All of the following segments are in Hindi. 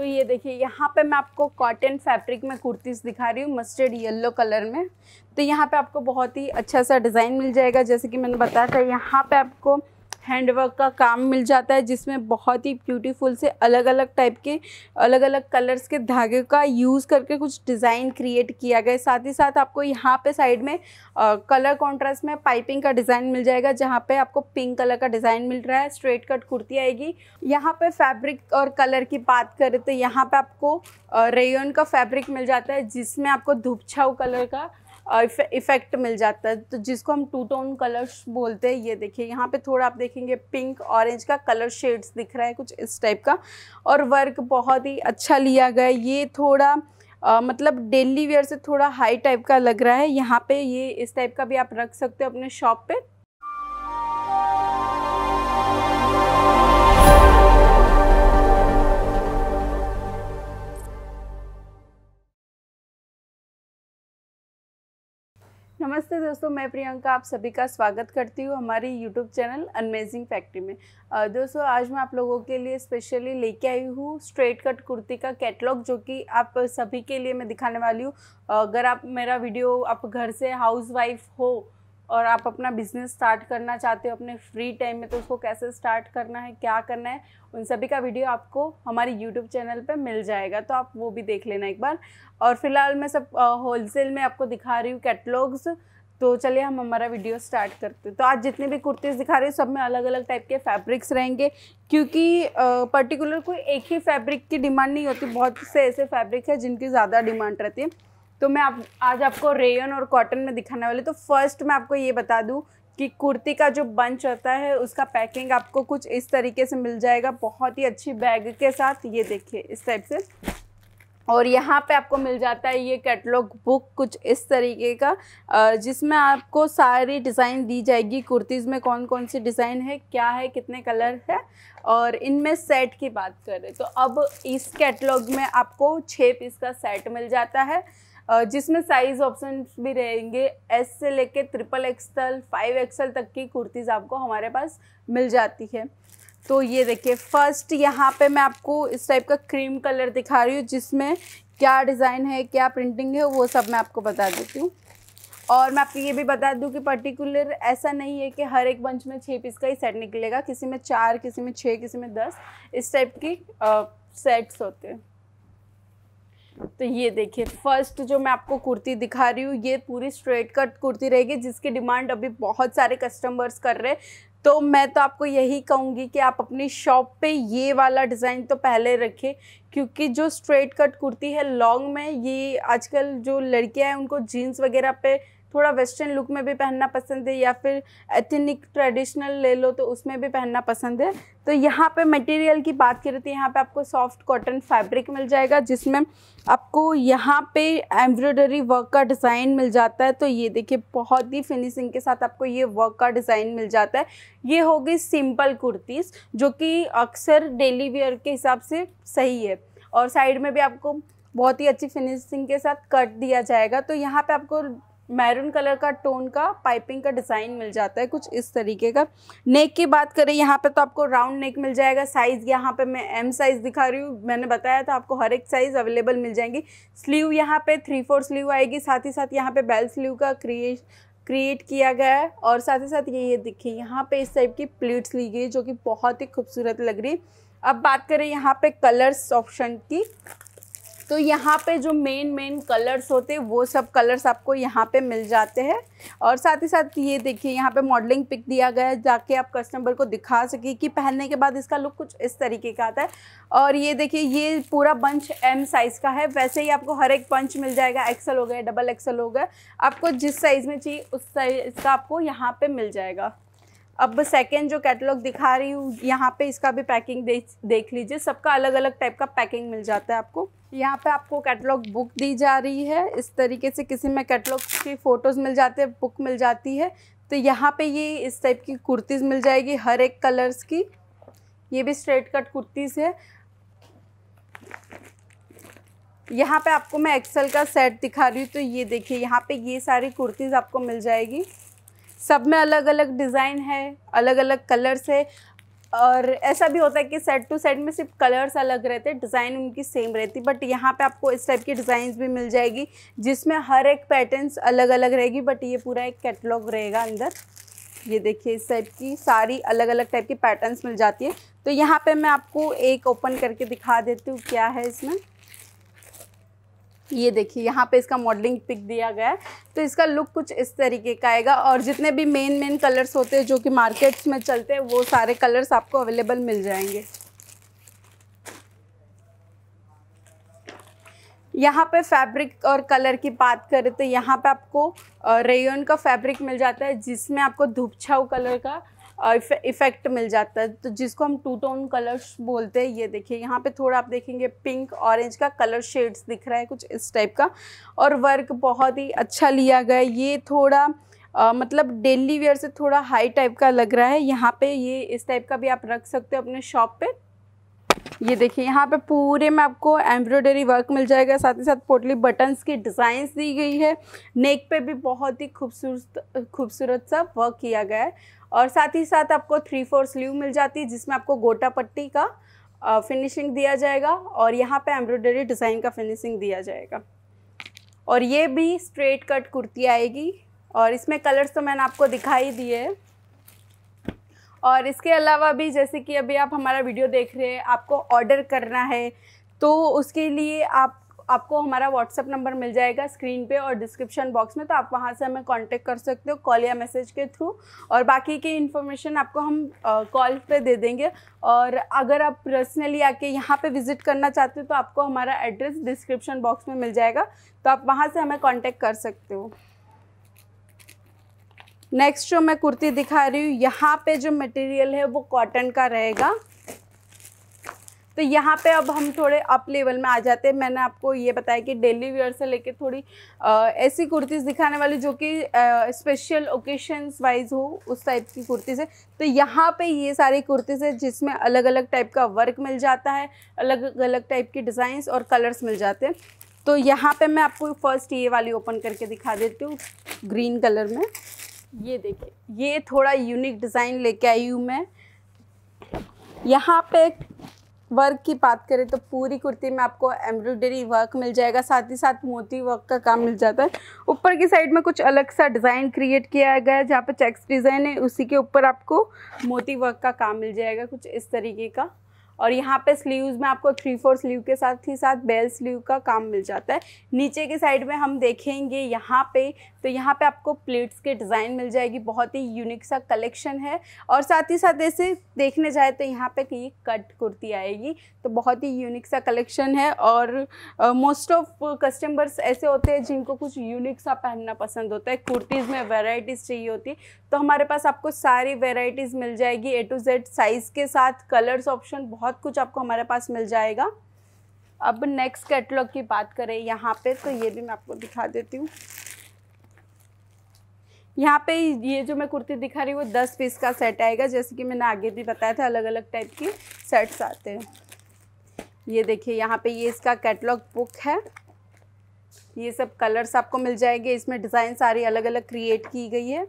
तो ये देखिए यहाँ पे मैं आपको कॉटन फैब्रिक में कुर्तीज़ दिखा रही हूँ मस्टर्ड येलो कलर में तो यहाँ पे आपको बहुत ही अच्छा सा डिज़ाइन मिल जाएगा जैसे कि मैंने बताया था यहाँ पे आपको हैंडवर्क का काम मिल जाता है जिसमें बहुत ही ब्यूटीफुल से अलग अलग टाइप के अलग अलग कलर्स के धागे का यूज़ करके कुछ डिज़ाइन क्रिएट किया गया साथ ही साथ आपको यहाँ पे साइड में आ, कलर कॉन्ट्रास्ट में पाइपिंग का डिज़ाइन मिल जाएगा जहाँ पे आपको पिंक कलर का डिज़ाइन मिल रहा है स्ट्रेट कट कुर्ती आएगी यहाँ पर फैब्रिक और कलर की बात करें तो यहाँ पर आपको रेयन का फैब्रिक मिल जाता है जिसमें आपको धूप छाऊ कलर का इफ़ेक्ट मिल जाता है तो जिसको हम टू टोन कलर्स बोलते हैं ये देखिए यहाँ पे थोड़ा आप देखेंगे पिंक ऑरेंज का कलर शेड्स दिख रहा है कुछ इस टाइप का और वर्क बहुत ही अच्छा लिया गया ये थोड़ा आ, मतलब डेली वेयर से थोड़ा हाई टाइप का लग रहा है यहाँ पे ये इस टाइप का भी आप रख सकते हो अपने शॉप पर नमस्ते दोस्तों मैं प्रियंका आप सभी का स्वागत करती हूँ हमारी यूट्यूब चैनल अनमेजिंग फैक्ट्री में दोस्तों आज मैं आप लोगों के लिए स्पेशली लेके आई हूँ स्ट्रेट कट कुर्ती का कैटलॉग जो कि आप सभी के लिए मैं दिखाने वाली हूँ अगर आप मेरा वीडियो आप घर से हाउस वाइफ हो और आप अपना बिजनेस स्टार्ट करना चाहते हो अपने फ्री टाइम में तो उसको कैसे स्टार्ट करना है क्या करना है उन सभी का वीडियो आपको हमारे यूट्यूब चैनल पर मिल जाएगा तो आप वो भी देख लेना एक बार और फिलहाल मैं सब होलसेल में आपको दिखा रही हूँ कैटलॉग्स तो चलिए हम हमारा वीडियो स्टार्ट करते हैं तो आज जितने भी कुर्तीज़ दिखा रहे हैं सब में अलग अलग टाइप के फैब्रिक्स रहेंगे क्योंकि पर्टिकुलर कोई एक ही फैब्रिक की डिमांड नहीं होती बहुत से ऐसे फैब्रिक है जिनकी ज़्यादा डिमांड रहती है तो मैं आप, आज आपको रेयन और कॉटन में दिखाने वाली तो फर्स्ट मैं आपको ये बता दूँ कि कुर्ती का जो बंच होता है उसका पैकिंग आपको कुछ इस तरीके से मिल जाएगा बहुत ही अच्छी बैग के साथ ये देखिए इस टाइप से और यहाँ पे आपको मिल जाता है ये कैटलॉग बुक कुछ इस तरीके का जिसमें आपको सारी डिज़ाइन दी जाएगी कुर्तीज़ में कौन कौन सी डिज़ाइन है क्या है कितने कलर है और इनमें सेट की बात करें तो अब इस कैटलॉग में आपको छः पीस का सेट मिल जाता है जिसमें साइज़ ऑप्शन भी रहेंगे एस से लेके ट्रिपल एक्सल फाइव एक्सल तक की कुर्तीज़ आपको हमारे पास मिल जाती है तो ये देखिए फर्स्ट यहाँ पे मैं आपको इस टाइप का क्रीम कलर दिखा रही हूँ जिसमें क्या डिज़ाइन है क्या प्रिंटिंग है वो सब मैं आपको बता देती हूँ और मैं आपको ये भी बता दूं कि पर्टिकुलर ऐसा नहीं है कि हर एक बंच में छः पीस का ही सेट निकलेगा किसी में चार किसी में छः किसी में दस इस टाइप की सेट्स होते हैं तो ये देखिए फर्स्ट जो मैं आपको कुर्ती दिखा रही हूँ ये पूरी स्ट्रेट कट कुर्ती रहेगी जिसकी डिमांड अभी बहुत सारे कस्टमर्स कर रहे हैं तो मैं तो आपको यही कहूँगी कि आप अपनी शॉप पे ये वाला डिज़ाइन तो पहले रखें क्योंकि जो स्ट्रेट कट कुर्ती है लॉन्ग में ये आजकल जो लड़कियाँ हैं उनको जीन्स वगैरह पे थोड़ा वेस्टर्न लुक में भी पहनना पसंद है या फिर एथनिक ट्रेडिशनल ले लो तो उसमें भी पहनना पसंद है तो यहाँ पे मटेरियल की बात करें तो यहाँ पे आपको सॉफ्ट कॉटन फैब्रिक मिल जाएगा जिसमें आपको यहाँ पे एम्ब्रॉयडरी वर्क का डिज़ाइन मिल जाता है तो ये देखिए बहुत ही फिनिशिंग के साथ आपको ये वर्क का डिज़ाइन मिल जाता है ये होगी सिंपल कुर्तीज़ जो कि अक्सर डेली वेयर के हिसाब से सही है और साइड में भी आपको बहुत ही अच्छी फिनिशिंग के साथ कट दिया जाएगा तो यहाँ पे आपको मैरून कलर का टोन का पाइपिंग का डिज़ाइन मिल जाता है कुछ इस तरीके का नेक की बात करें यहाँ पे तो आपको राउंड नेक मिल जाएगा साइज़ यहाँ पे मैं एम साइज़ दिखा रही हूँ मैंने बताया था आपको हर एक साइज़ अवेलेबल मिल जाएंगी स्लीव यहाँ पे थ्री फोर स्लीव आएगी साथ ही साथ यहाँ पे बेल स्लीव का क्रिएट क्रिएट किया गया है और साथ ही साथ ये ये दिखे यहाँ पर इस टाइप की प्लेट्स ली गई जो कि बहुत ही खूबसूरत लग रही अब बात करें यहाँ पर कलर्स ऑप्शन की तो यहाँ पे जो मेन मेन कलर्स होते हैं वो सब कलर्स आपको यहाँ पे मिल जाते हैं और साथ ही साथ ये देखिए यहाँ पे मॉडलिंग पिक दिया गया है जाके आप कस्टमर को दिखा सके कि पहनने के बाद इसका लुक कुछ इस तरीके का आता है और ये देखिए ये पूरा बंच एम साइज़ का है वैसे ही आपको हर एक पंच मिल जाएगा एक्सल हो गया डबल एक्सल हो गया आपको जिस साइज़ में चाहिए उस साइज़ का आपको यहाँ पर मिल जाएगा अब सेकेंड जो कैटलॉग दिखा रही हूँ यहाँ पे इसका भी पैकिंग दे, देख लीजिए सबका अलग अलग टाइप का पैकिंग मिल जाता है आपको यहाँ पे आपको कैटलॉग बुक दी जा रही है इस तरीके से किसी में कैटलॉग की फ़ोटोज़ मिल जाते हैं बुक मिल जाती है तो यहाँ पे ये इस टाइप की कुर्तीज़ मिल जाएगी हर एक कलर्स की ये भी स्ट्रेट कट कुर्तीज़ है यहाँ पे आपको मैं एक्सल का सेट दिखा रही हूँ तो ये देखिए यहाँ पे ये सारी कुर्तीज़ आपको मिल जाएगी सब में अलग अलग डिज़ाइन है अलग अलग कलर्स है और ऐसा भी होता है कि सेट टू सेट में सिर्फ कलर्स अलग रहते हैं डिज़ाइन उनकी सेम रहती बट यहाँ पे आपको इस टाइप की डिज़ाइन भी मिल जाएगी जिसमें हर एक पैटर्न्स अलग अलग रहेगी बट ये पूरा एक कैटलॉग रहेगा अंदर ये देखिए इस टाइप की सारी अलग अलग टाइप की पैटर्न्स मिल जाती है तो यहाँ पे मैं आपको एक ओपन करके दिखा देती हूँ क्या है इसमें ये देखिए यहाँ पे इसका मॉडलिंग पिक दिया गया है तो इसका लुक कुछ इस तरीके का आएगा और जितने भी मेन मेन कलर्स होते हैं जो कि मार्केट्स में चलते हैं वो सारे कलर्स आपको अवेलेबल मिल जाएंगे यहाँ पे फैब्रिक और कलर की बात करें तो यहाँ पे आपको रेयन का फैब्रिक मिल जाता है जिसमें आपको छाऊ कलर का इफ़ेक्ट मिल जाता है तो जिसको हम टू टोन कलर्स बोलते हैं ये देखिए यहाँ पे थोड़ा आप देखेंगे पिंक ऑरेंज का कलर शेड्स दिख रहा है कुछ इस टाइप का और वर्क बहुत ही अच्छा लिया गया ये थोड़ा आ, मतलब डेली वेयर से थोड़ा हाई टाइप का लग रहा है यहाँ पे ये इस टाइप का भी आप रख सकते हो अपने शॉप पे ये देखिए यहाँ पे पूरे में आपको एम्ब्रॉयडरी वर्क मिल जाएगा साथ ही साथ पोटली बटन्स की डिज़ाइंस दी गई है नेक पे भी बहुत ही खूबसूरत खूबसूरत सा वर्क किया गया है और साथ ही साथ आपको थ्री फोर स्लीव मिल जाती है जिसमें आपको गोटा पट्टी का फिनिशिंग दिया जाएगा और यहाँ पे एम्ब्रॉयडरी डिज़ाइन का फिनिशिंग दिया जाएगा और ये भी स्ट्रेट कट कुर्ती आएगी और इसमें कलर्स तो मैंने आपको दिखाई दिए और इसके अलावा भी जैसे कि अभी आप हमारा वीडियो देख रहे हैं आपको ऑर्डर करना है तो उसके लिए आप आपको हमारा व्हाट्सअप नंबर मिल जाएगा स्क्रीन पे और डिस्क्रिप्शन बॉक्स में तो आप वहाँ से हमें कांटेक्ट कर सकते हो कॉल या मैसेज के थ्रू और बाकी की इन्फॉर्मेशन आपको हम कॉल पे दे देंगे और अगर आप पर्सनली आके यहाँ पे विजिट करना चाहते हो तो आपको हमारा एड्रेस डिस्क्रिप्शन बॉक्स में मिल जाएगा तो आप वहाँ से हमें कॉन्टेक्ट कर सकते हो नेक्स्ट जो मैं कुर्ती दिखा रही हूँ यहाँ पे जो मटेरियल है वो कॉटन का रहेगा तो यहाँ पे अब हम थोड़े अप लेवल में आ जाते हैं मैंने आपको ये बताया कि डेली वेयर से लेके थोड़ी आ, ऐसी कुर्तीज़ दिखाने वाली जो कि स्पेशल ओकेशंस वाइज हो उस टाइप की कुर्तीज़ है तो यहाँ पे ये सारी कुर्तीज़ है जिसमें अलग अलग टाइप का वर्क मिल जाता है अलग अलग टाइप के डिज़ाइंस और कलर्स मिल जाते हैं तो यहाँ पर मैं आपको फर्स्ट ये वाली ओपन करके दिखा देती हूँ ग्रीन कलर में ये देखिए ये थोड़ा यूनिक डिज़ाइन लेके आई हूँ मैं यहाँ पे वर्क की बात करें तो पूरी कुर्ती में आपको एम्ब्रॉयडरी वर्क मिल जाएगा साथ ही साथ मोती वर्क का काम मिल जाता है ऊपर की साइड में कुछ अलग सा डिज़ाइन क्रिएट किया गया है जहाँ पर चेक्स डिज़ाइन है उसी के ऊपर आपको मोती वर्क का काम मिल जाएगा कुछ इस तरीके का और यहाँ पे स्लीव्स में आपको थ्री फोर स्लीव के साथ ही साथ बेल स्लीव का काम मिल जाता है नीचे के साइड में हम देखेंगे यहाँ पे तो यहाँ पे आपको प्लेट्स के डिज़ाइन मिल जाएगी बहुत ही यूनिक सा कलेक्शन है और साथ ही साथ ऐसे देखने जाए तो यहाँ पे ये कट कुर्ती आएगी तो बहुत ही यूनिक सा कलेक्शन है और मोस्ट ऑफ कस्टमर्स ऐसे होते हैं जिनको कुछ यूनिक सा पहनना पसंद होता है कुर्तीज़ में वेराइटीज़ चाहिए होती तो हमारे पास आपको सारी वेराइटीज़ मिल जाएगी ए टू जेड साइज़ के साथ कलर्स ऑप्शन बहुत बहुत कुछ आपको हमारे पास मिल जाएगा अब नेक्स्ट कैटलॉग की बात करें यहाँ पे तो ये भी मैं आपको दिखा देती हूँ यहाँ पे ये जो मैं कुर्ती दिखा रही हूँ वो दस पीस का सेट आएगा जैसे कि मैंने आगे भी बताया था अलग अलग टाइप की सेट्स आते हैं ये देखिए यहाँ पे ये इसका कैटलॉग बुक है ये सब कलर्स आपको मिल जाएंगे इसमें डिज़ाइन सारी अलग अलग क्रिएट की गई है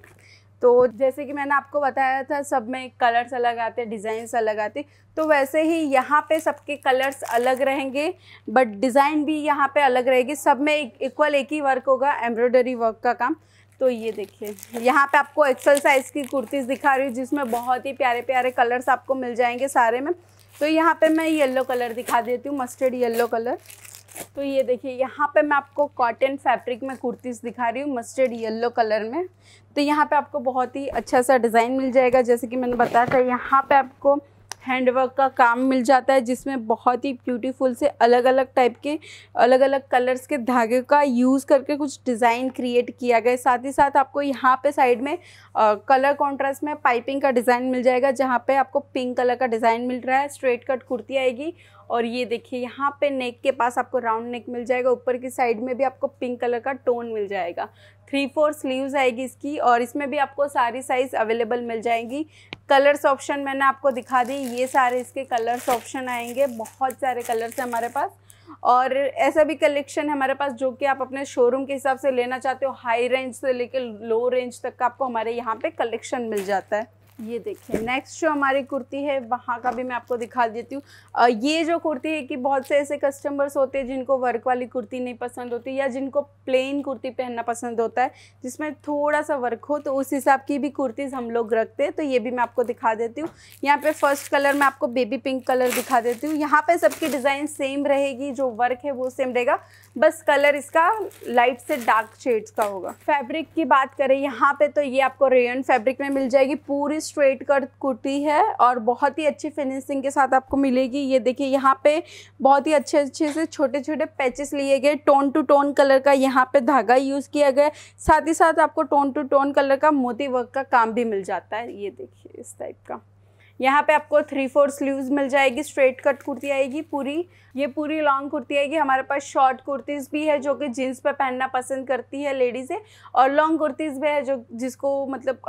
तो जैसे कि मैंने आपको बताया था सब में कलर्स अलग आते डिज़ाइंस अलग आते तो वैसे ही यहाँ पे सबके कलर्स अलग रहेंगे बट डिज़ाइन भी यहाँ पे अलग रहेगी सब में इक्वल एक ही वर्क होगा एम्ब्रॉयडरी वर्क का काम तो ये देखिए यहाँ पे आपको एक्सल साइज़ की कुर्तीज़ दिखा रही हूँ जिसमें बहुत ही प्यारे प्यारे कलर्स आपको मिल जाएंगे सारे में तो यहाँ पे मैं येलो कलर दिखा देती हूँ मस्टर्ड येलो कलर तो ये देखिए यहाँ पे मैं आपको कॉटन फैब्रिक में कुर्तीस दिखा रही हूँ मस्टर्ड येलो कलर में तो यहाँ पे आपको बहुत ही अच्छा सा डिज़ाइन मिल जाएगा जैसे कि मैंने बताया था यहाँ पे आपको हैंडवर्क का काम मिल जाता है जिसमें बहुत ही ब्यूटीफुल से अलग अलग टाइप के अलग अलग कलर्स के धागे का यूज़ करके कुछ डिज़ाइन क्रिएट किया गया साथ ही साथ आपको यहाँ पे साइड में आ, कलर कॉन्ट्रास्ट में पाइपिंग का डिज़ाइन मिल जाएगा जहाँ पे आपको पिंक कलर का डिज़ाइन मिल रहा है स्ट्रेट कट कुर्ती आएगी और ये देखिए यहाँ पे नेक के पास आपको राउंड नेक मिल जाएगा ऊपर की साइड में भी आपको पिंक कलर का टोन मिल जाएगा थ्री फोर स्लीव्स आएगी इसकी और इसमें भी आपको सारी साइज़ अवेलेबल मिल जाएंगी कलर्स ऑप्शन मैंने आपको दिखा दी ये सारे इसके कलर्स ऑप्शन आएंगे बहुत सारे कलर्स हैं हमारे पास और ऐसा भी कलेक्शन है हमारे पास जो कि आप अपने शोरूम के हिसाब से लेना चाहते हो हाई रेंज से लेकर लो रेंज तक का आपको हमारे यहाँ पे कलेक्शन मिल जाता है ये देखिए नेक्स्ट जो हमारी कुर्ती है वहाँ का भी मैं आपको दिखा देती हूँ ये जो कुर्ती है कि बहुत से ऐसे कस्टमर्स होते हैं जिनको वर्क वाली कुर्ती नहीं पसंद होती या जिनको प्लेन कुर्ती पहनना पसंद होता है जिसमें थोड़ा सा वर्क हो तो उस हिसाब की भी कुर्तीज़ हम लोग रखते हैं तो ये भी मैं आपको दिखा देती हूँ यहाँ पर फर्स्ट कलर में आपको बेबी पिंक कलर दिखा देती हूँ यहाँ पर सबकी डिज़ाइन सेम रहेगी जो वर्क है वो सेम रहेगा बस कलर इसका लाइट से डार्क शेड्स का होगा फैब्रिक की बात करें यहाँ पर तो ये आपको रेयन फैब्रिक में मिल जाएगी पूरी स्ट्रेट कट कुर्ती है और बहुत ही अच्छी फिनिशिंग के साथ आपको मिलेगी ये देखिए यहाँ पे बहुत ही अच्छे अच्छे से छोटे छोटे पैचेस लिए गए टोन टू टोन कलर का यहाँ पे धागा यूज़ किया गया साथ ही साथ आपको टोन टू टोन कलर का मोती वर्क का काम भी मिल जाता है ये देखिए इस टाइप का यहाँ पे आपको थ्री फोर स्लीव्स मिल जाएगी स्ट्रेट कट कुर्ती आएगी पूरी ये पूरी लॉन्ग कुर्ती आएगी हमारे पास शॉर्ट कुर्तीज़ भी है जो कि जीन्स पर पहनना पसंद करती है लेडीज़ें और लॉन्ग कुर्तीज़ भी है जो जिसको मतलब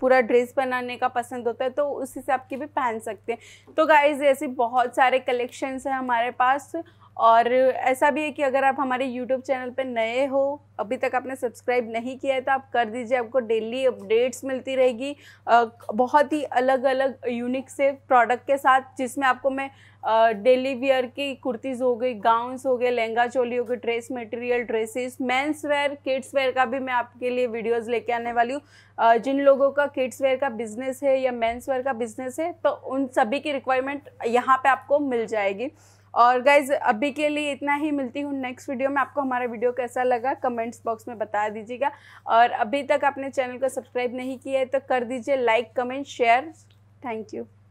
पूरा ड्रेस पहनाने का पसंद होता है तो उस हिसाब की भी पहन सकते हैं तो गाइज ऐसे बहुत सारे कलेक्शंस हैं हमारे पास और ऐसा भी है कि अगर आप हमारे YouTube चैनल पर नए हो अभी तक आपने सब्सक्राइब नहीं किया है तो आप कर दीजिए आपको डेली अपडेट्स मिलती रहेगी बहुत ही अलग अलग यूनिक से प्रोडक्ट के साथ जिसमें आपको मैं डेली वियर की कुर्तीज़ हो गई गाउन्स हो गए लहंगा चोली हो गई dress material dresses men's wear kids wear का भी मैं आपके लिए वीडियोस लेके आने वाली हूँ जिन लोगों का किड्स वेयर का बिजनेस है या मेंस वेयर का बिजनेस है तो उन सभी की रिक्वायरमेंट यहाँ पे आपको मिल जाएगी और गाइज अभी के लिए इतना ही मिलती हूँ नेक्स्ट वीडियो में आपको हमारा वीडियो कैसा लगा कमेंट्स बॉक्स में बता दीजिएगा और अभी तक आपने चैनल को सब्सक्राइब नहीं किया है तो कर दीजिए like comment share thank you